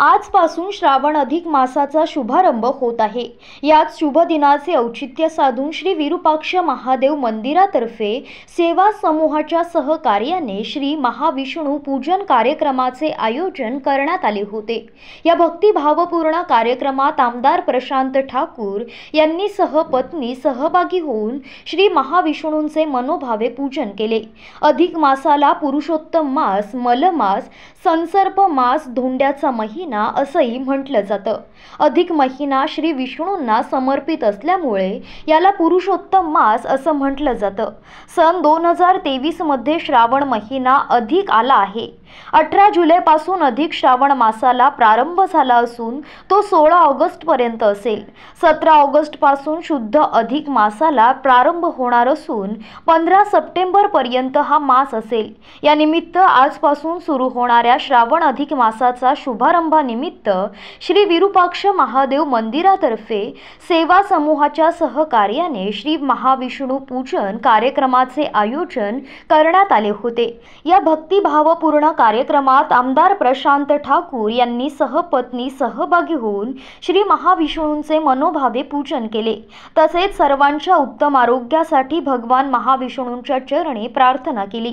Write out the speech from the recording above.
आजपासून श्रावण अधिक मासाचा शुभारंभ होत आहे यात शुभ दिनाचे औचित्य साधून श्री विरूपाक्ष महादेव मंदिरातर्फे सेवा समूहाच्या सहकार्याने श्री महाविष्णू पूजन कार्यक्रमाचे आयोजन करण्यात आले होते या भक्तिभावपूर्ण कार्यक्रमात आमदार प्रशांत ठाकूर यांनी सहपत्नी सहभागी होऊन श्री महाविष्णूंचे मनोभावे पूजन केले अधिक मासाला पुरुषोत्तम मास मलमास संसर्प मास धोंड्याचा महिना महिना असंही म्हटलं जातं अधिक महिना श्री विष्णूंना समर्पित असल्यामुळे याला पुरुषोत्तम मास असं म्हटलं जातं सन दोन हजार तेवीसमध्ये श्रावण महिना अधिक आला आहे अठरा जुलैपासून अधिक श्रावण मासाला प्रारंभ झाला असून तो सोळा ऑगस्टपर्यंत असेल सतरा ऑगस्टपासून शुद्ध अधिक मासाला प्रारंभ होणार असून पंधरा सप्टेंबरपर्यंत हा मास असेल या निमित्त आजपासून सुरू होणाऱ्या श्रावण अधिक मासाचा शुभारंभ निमित्त श्री विरूपाक्ष महादेव मंदिरातर्फे सेवा समूहाच्या सहकार्याने श्री महाविष्णू पूजन कार्यक्रमाचे आयोजन करण्यात आले होते या भक्तिभावपूर्ण कार्यक्रमात आमदार प्रशांत ठाकूर यांनी सहपत्नी सहभागी होऊन श्री महाविष्णूंचे मनोभावे पूजन केले तसेच सर्वांच्या उत्तम आरोग्यासाठी भगवान महाविष्णूंच्या चरणे प्रार्थना केली